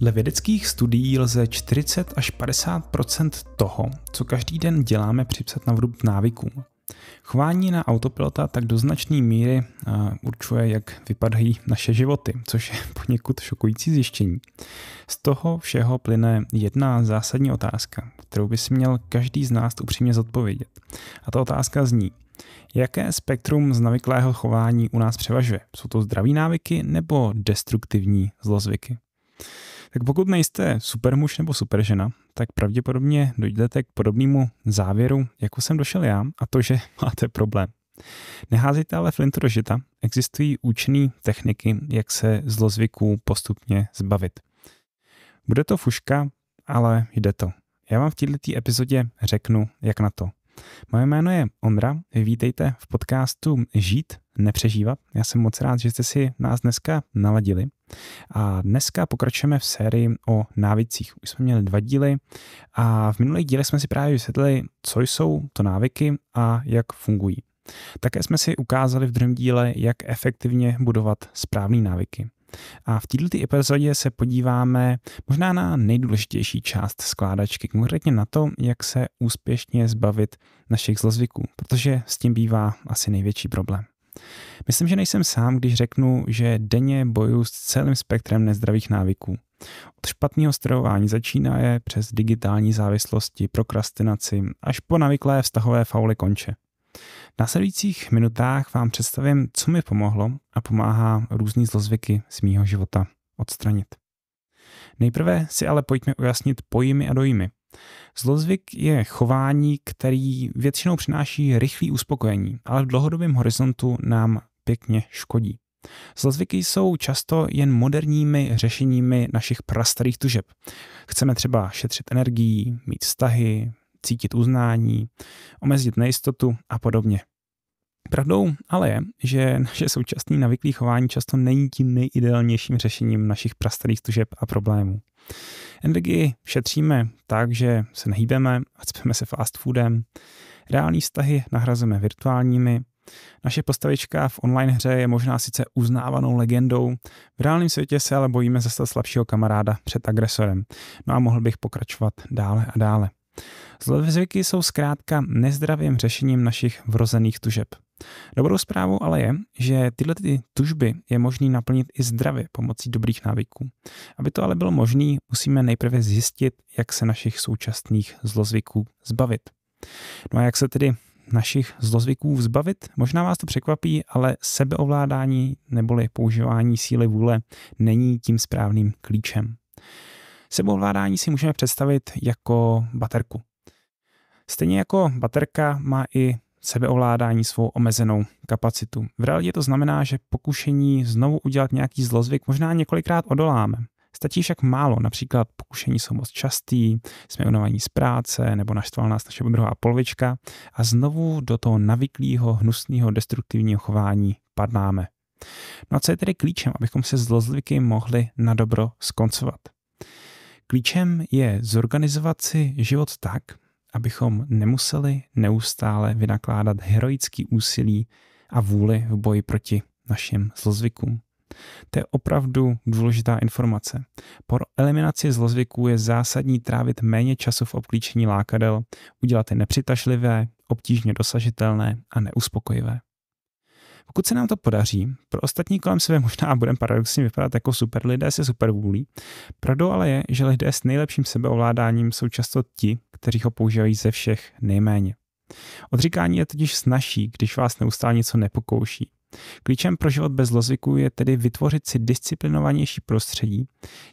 Dle vědeckých studií lze 40 až 50 toho, co každý den děláme, připsat na vrub návykům. Chování na autopilota tak do značné míry určuje, jak vypadají naše životy, což je poněkud šokující zjištění. Z toho všeho plyne jedna zásadní otázka, kterou by si měl každý z nás upřímně zodpovědět. A ta otázka zní, jaké spektrum z navyklého chování u nás převažuje? Jsou to zdraví návyky nebo destruktivní zlozvyky? Tak pokud nejste super muž nebo super žena, tak pravděpodobně dojdete k podobnému závěru, jako jsem došel já, a to, že máte problém. Neházejte ale flint do žita, existují účinné techniky, jak se zlozvyků postupně zbavit. Bude to fuška, ale jde to. Já vám v této epizodě řeknu, jak na to. Moje jméno je Ondra, vítejte v podcastu Žít, nepřežívat. Já jsem moc rád, že jste si nás dneska naladili. A dneska pokračujeme v sérii o návycích. Už jsme měli dva díly a v minulých dílech jsme si právě vysvětlili, co jsou to návyky a jak fungují. Také jsme si ukázali v druhém díle, jak efektivně budovat správné návyky. A v této epizodě se podíváme možná na nejdůležitější část skládačky, konkrétně na to, jak se úspěšně zbavit našich zlozvyků, protože s tím bývá asi největší problém. Myslím, že nejsem sám, když řeknu, že denně boju s celým spektrem nezdravých návyků. Od špatného strojování začíná je přes digitální závislosti, prokrastinaci až po navyklé vztahové fauly konče následujících minutách vám představím, co mi pomohlo a pomáhá různý zlozvyky z mýho života odstranit. Nejprve si ale pojďme ujasnit pojmy a dojmy. Zlozvyk je chování, který většinou přináší rychlý uspokojení, ale v dlouhodobém horizontu nám pěkně škodí. Zlozvyky jsou často jen moderními řešeními našich prastarých tužeb. Chceme třeba šetřit energii, mít vztahy, cítit uznání, omezit nejistotu a podobně. Pravdou ale je, že naše současné navyklé chování často není tím nejideálnějším řešením našich prastarých tužeb a problémů. Energii šetříme tak, že se nehýbeme a cpeme se fast foodem, reální vztahy nahrazujeme virtuálními, naše postavička v online hře je možná sice uznávanou legendou, v reálném světě se ale bojíme zastat slabšího kamaráda před agresorem. No a mohl bych pokračovat dále a dále. Zlozvyky jsou zkrátka nezdravým řešením našich vrozených tužeb. Dobrou zprávou ale je, že tyhle ty tužby je možné naplnit i zdravě pomocí dobrých návyků. Aby to ale bylo možné, musíme nejprve zjistit, jak se našich současných zlozvyků zbavit. No a jak se tedy našich zlozvyků zbavit? Možná vás to překvapí, ale sebeovládání neboli používání síly vůle není tím správným klíčem. Sebeovládání si můžeme představit jako baterku. Stejně jako baterka má i sebeovládání svou omezenou kapacitu. V realitě to znamená, že pokušení znovu udělat nějaký zlozvyk možná několikrát odoláme. Stačí však málo, například pokušení jsou moc častý, jsme unavení z práce nebo naštval nás naše druhá polovička a znovu do toho navyklého, hnusného, destruktivního chování padnáme. No a co je tedy klíčem, abychom se zlozvyky mohli na dobro skoncovat? Klíčem je zorganizovat si život tak, abychom nemuseli neustále vynakládat heroický úsilí a vůli v boji proti našim zlozvykům. To je opravdu důležitá informace. Po eliminaci zlozvyků je zásadní trávit méně času v obklíčení lákadel, udělat je nepřitažlivé, obtížně dosažitelné a neuspokojivé. Pokud se nám to podaří, pro ostatní kolem sebe možná budeme paradoxně vypadat jako super lidé se super vůlí. Pravdou ale je, že lidé s nejlepším sebeovládáním jsou často ti, kteří ho používají ze všech nejméně. Odříkání je totiž snažší, když vás neustále něco nepokouší. Klíčem pro život bez zlozvyků je tedy vytvořit si disciplinovanější prostředí,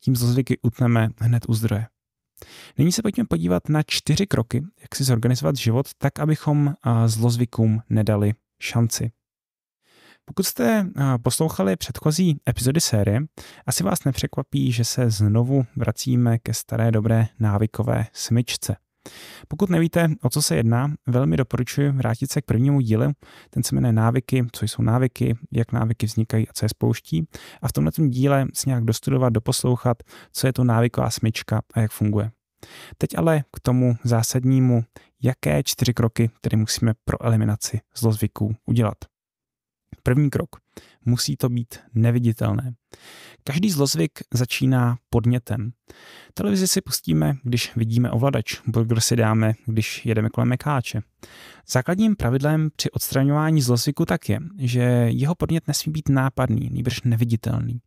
tím zlozvyky utneme hned u zdroje. Nyní se pojďme podívat na čtyři kroky, jak si zorganizovat život tak, abychom zlozvykům nedali šanci. Pokud jste eh, poslouchali předchozí epizody série, asi vás nepřekvapí, že se znovu vracíme ke staré dobré návykové smyčce. Pokud nevíte, o co se jedná, velmi doporučuji vrátit se k prvnímu dílu. Ten se jmenuje Návyky, co jsou návyky, jak návyky vznikají a co je spouští. A v tomto díle si nějak dostudovat, doposlouchat, co je to návyková smyčka a jak funguje. Teď ale k tomu zásadnímu, jaké čtyři kroky které musíme pro eliminaci zlozvyků udělat. První krok. Musí to být neviditelné. Každý zlozvyk začíná podnětem. Televizi si pustíme, když vidíme ovladač, burger si dáme, když jedeme kolem mekáče. Základním pravidlem při odstraňování zlozvyku tak je, že jeho podnět nesmí být nápadný, nejbrž neviditelný.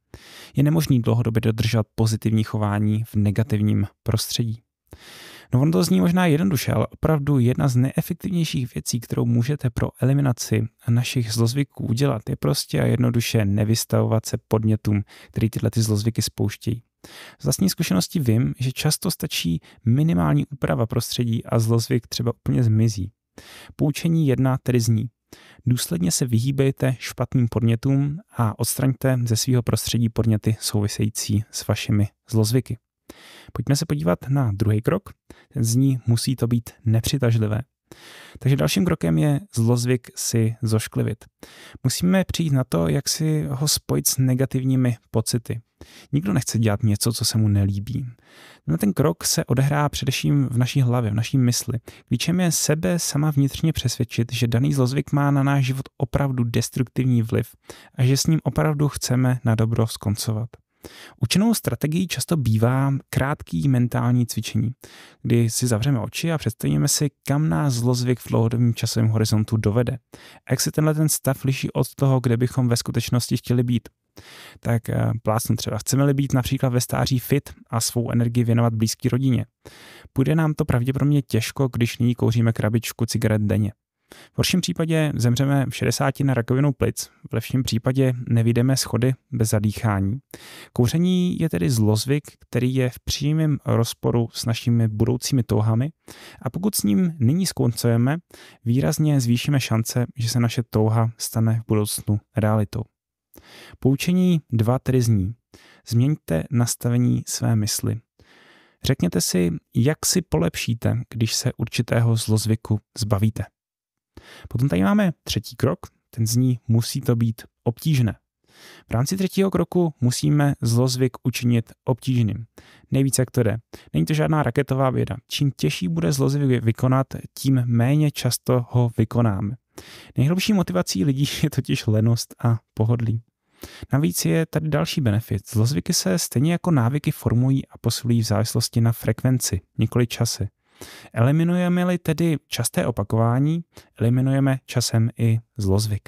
Je nemožný dlouhodobě dodržovat pozitivní chování v negativním prostředí. No ono to zní možná jednoduše, ale opravdu jedna z neefektivnějších věcí, kterou můžete pro eliminaci našich zlozvyků udělat, je prostě a jednoduše nevystavovat se podnětům, který tyhle ty zlozvyky spouštějí. Z vlastní zkušenosti vím, že často stačí minimální úprava prostředí a zlozvyk třeba úplně zmizí. Poučení jedna tedy zní. Důsledně se vyhýbejte špatným podnětům a odstraňte ze svého prostředí podněty související s vašimi zlozvyky. Pojďme se podívat na druhý krok. Ten zní, musí to být nepřitažlivé. Takže dalším krokem je zlozvyk si zošklivit. Musíme přijít na to, jak si ho spojit s negativními pocity. Nikdo nechce dělat něco, co se mu nelíbí. Na no, ten krok se odehrá především v naší hlavě, v naší mysli. Klíčem je sebe sama vnitřně přesvědčit, že daný zlozvyk má na náš život opravdu destruktivní vliv a že s ním opravdu chceme na dobro skoncovat. Účinnou strategií často bývá krátký mentální cvičení, kdy si zavřeme oči a představíme si, kam nás zlozvyk v dlouhodobém časovém horizontu dovede. A jak se tenhle ten stav liší od toho, kde bychom ve skutečnosti chtěli být. Tak plácnu eh, třeba, chceme-li být například ve stáří fit a svou energii věnovat blízké rodině. Půjde nám to pravděpodobně těžko, když nyní kouříme krabičku cigaret denně. V horším případě zemřeme v 60 na rakovinu plic, v lepším případě nevídeme schody bez zadýchání. Kouření je tedy zlozvyk, který je v přímém rozporu s našimi budoucími touhami a pokud s ním nyní skoncujeme, výrazně zvýšíme šance, že se naše touha stane v budoucnu realitou. Poučení 2 tedy zní. Změňte nastavení své mysli. Řekněte si, jak si polepšíte, když se určitého zlozvyku zbavíte. Potom tady máme třetí krok, ten zní musí to být obtížné. V rámci třetího kroku musíme zlozvyk učinit obtížným. Nejvíce, jak to jde. Není to žádná raketová věda. Čím těžší bude zlozvyk vykonat, tím méně často ho vykonáme. Nejhlubší motivací lidí je totiž lenost a pohodlí. Navíc je tady další benefit. Zlozvyky se stejně jako návyky formují a posilují v závislosti na frekvenci, nikoli čase. Eliminujeme-li tedy časté opakování, eliminujeme časem i zlozvyk.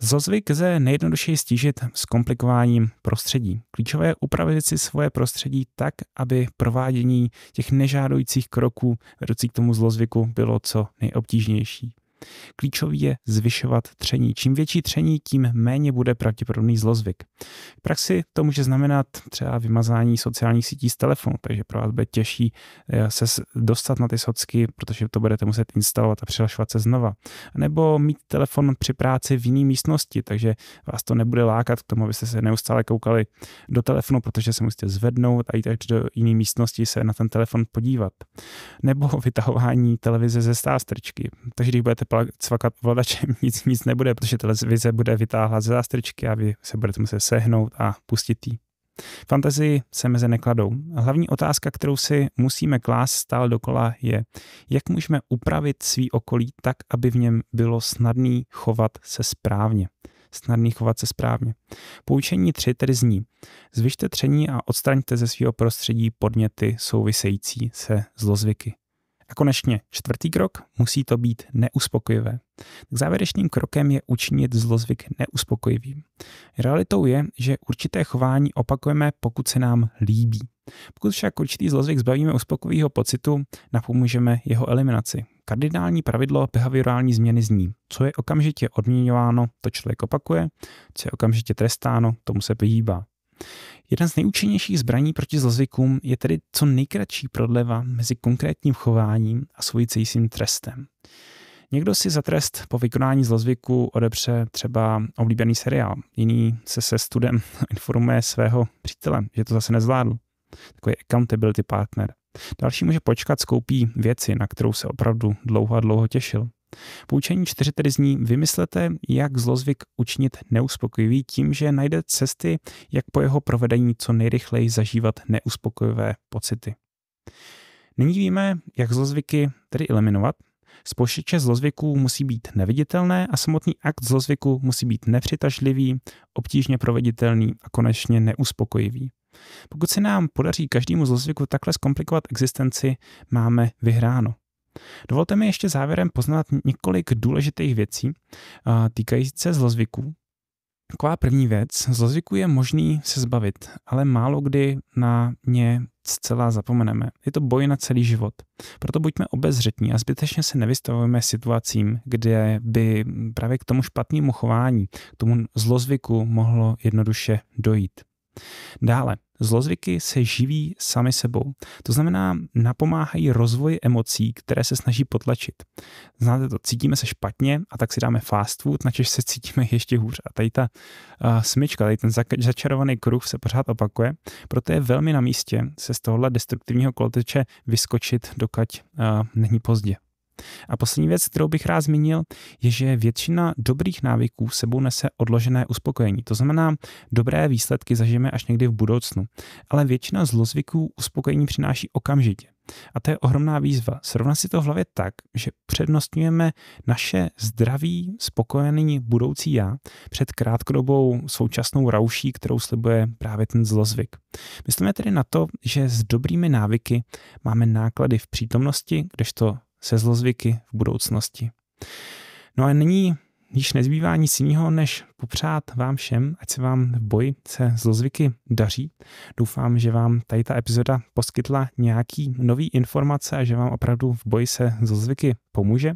Zlozvyk lze nejjednodušeji stížit s komplikováním prostředí. Klíčové je upravit si svoje prostředí tak, aby provádění těch nežádoucích kroků vedoucí k tomu zlozvyku bylo co nejobtížnější. Klíčový je zvyšovat tření. Čím větší tření, tím méně bude pravděpodobný zlozvyk. V praxi to může znamenat třeba vymazání sociálních sítí z telefonu, takže pro vás bude těžší eh, se dostat na ty socky, protože to budete muset instalovat a přihlašovat se znova. Nebo mít telefon při práci v jiné místnosti, takže vás to nebude lákat k tomu, abyste se neustále koukali do telefonu, protože se musíte zvednout a jít až do jiné místnosti se na ten telefon podívat. Nebo vytahování televize ze stástrčky. Takže když budete cvakat vladačem nic, nic nebude, protože televize bude vytáhla ze zástrčky a vy se budete muset sehnout a pustit jí. Fantazii se meze nekladou. Hlavní otázka, kterou si musíme klást stále dokola, je, jak můžeme upravit svý okolí tak, aby v něm bylo snadný chovat se správně. Snadný chovat se správně. Poučení 3 tedy zní, zvyšte tření a odstraňte ze svého prostředí podněty související se zlozvyky. A konečně čtvrtý krok, musí to být neuspokojivé. Tak závěrečným krokem je učinit zlozvyk neuspokojivým. Realitou je, že určité chování opakujeme, pokud se nám líbí. Pokud však určitý zlozvyk zbavíme uspokojivého pocitu, napomůžeme jeho eliminaci. Kardinální pravidlo behaviorální změny zní, co je okamžitě odměňováno, to člověk opakuje, co je okamžitě trestáno, tomu se vyhýbá. Jeden z nejúčinnějších zbraní proti zlozvykům je tedy co nejkratší prodleva mezi konkrétním chováním a souvisejícím trestem. Někdo si za trest po vykonání zlozvyku odepře třeba oblíbený seriál, jiný se se studem informuje svého přítele, že to zase nezvládl. Takový accountability partner. Další může počkat, skoupí věci, na kterou se opravdu dlouho a dlouho těšil. Poučení čtyři tedy zní, vymyslete, jak zlozvyk učinit neuspokojivý tím, že najde cesty, jak po jeho provedení co nejrychleji zažívat neuspokojivé pocity. Nyní víme, jak zlozvyky tedy eliminovat. Spouštěče zlozvyků musí být neviditelné a samotný akt zlozvyku musí být nepřitažlivý, obtížně proveditelný a konečně neuspokojivý. Pokud se nám podaří každému zlozvyku takhle zkomplikovat existenci, máme vyhráno. Dovolte mi ještě závěrem poznat několik důležitých věcí týkající se zlozvyků. Taková první věc, zlozvyků je možný se zbavit, ale málo kdy na ně zcela zapomeneme. Je to boj na celý život. Proto buďme obezřetní a zbytečně se nevystavujeme situacím, kde by právě k tomu špatnému chování, k tomu zlozvyku mohlo jednoduše dojít. Dále, zlozvyky se živí sami sebou. To znamená, napomáhají rozvoji emocí, které se snaží potlačit. Znáte to, cítíme se špatně a tak si dáme fast food, načež se cítíme ještě hůř. A tady ta uh, smyčka, tady ten začarovaný kruh se pořád opakuje, proto je velmi na místě se z tohohle destruktivního koloteče vyskočit, dokud uh, není pozdě. A poslední věc, kterou bych rád zmínil, je, že většina dobrých návyků sebou nese odložené uspokojení. To znamená, dobré výsledky zažijeme až někdy v budoucnu. Ale většina zlozvyků uspokojení přináší okamžitě. A to je ohromná výzva. Srovnat si to v hlavě tak, že přednostňujeme naše zdravý, spokojený budoucí já před krátkodobou současnou rauší, kterou slibuje právě ten zlozvyk. Myslíme tedy na to, že s dobrými návyky máme náklady v přítomnosti, kdežto se zlozvyky v budoucnosti. No a nyní již nezbývá nic jiného, než popřát vám všem, ať se vám v boji se zlozvyky daří. Doufám, že vám tady ta epizoda poskytla nějaký nový informace a že vám opravdu v boji se zlozvyky pomůže.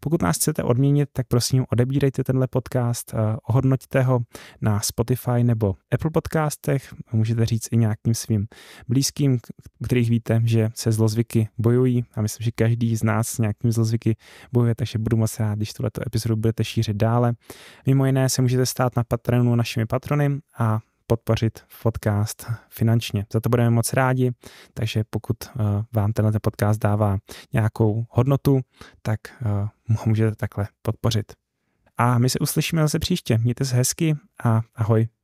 Pokud nás chcete odměnit, tak prosím odebírejte tenhle podcast, eh, ohodnoťte ho na Spotify nebo Apple podcastech, můžete říct i nějakým svým blízkým, kterých víte, že se zlozvyky bojují a myslím, že každý z nás s nějakými zlozvyky bojuje, takže budu moc rád, když tuto epizodu budete šířit dále. Mimo jiné se můžete můžete stát na Patreonu našimi patrony a podpořit podcast finančně. Za to budeme moc rádi, takže pokud eh, vám tenhle podcast dává nějakou hodnotu, tak eh, ho můžete takhle podpořit. A my se uslyšíme zase příště. Mějte se hezky a ahoj.